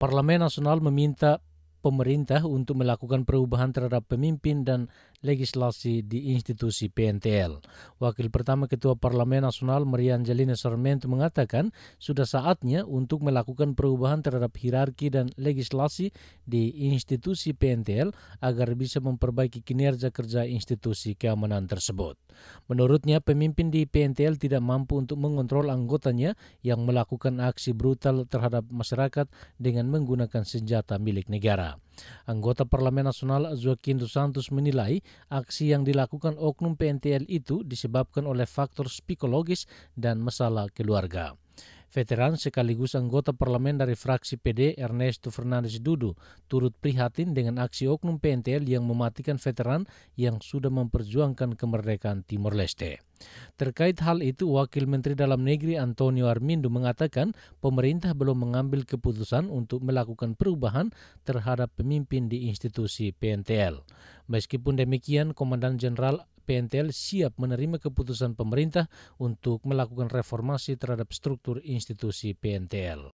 Parlemen Nasional meminta pemerintah untuk melakukan perubahan terhadap pemimpin dan legislasi di institusi PNTL. Wakil Pertama Ketua Parlemen Nasional Maria Angelina Sarmiento mengatakan sudah saatnya untuk melakukan perubahan terhadap hierarki dan legislasi di institusi PNTL agar bisa memperbaiki kinerja kerja institusi keamanan tersebut. Menurutnya pemimpin di PNTL tidak mampu untuk mengontrol anggotanya yang melakukan aksi brutal terhadap masyarakat dengan menggunakan senjata milik negara. Anggota Parlemen Nasional Joaquin Dos Santos menilai aksi yang dilakukan oknum PNTL itu disebabkan oleh faktor psikologis dan masalah keluarga. Veteran sekaligus anggota parlemen dari fraksi PD Ernesto Fernandes Dudu turut prihatin dengan aksi oknum PNTL yang mematikan veteran yang sudah memperjuangkan kemerdekaan Timor Leste. Terkait hal itu, Wakil Menteri Dalam Negeri Antonio Armindo mengatakan pemerintah belum mengambil keputusan untuk melakukan perubahan terhadap pemimpin di institusi PNTL. Meskipun demikian, Komandan Jenderal PNTL siap menerima keputusan pemerintah untuk melakukan reformasi terhadap struktur institusi PNTL.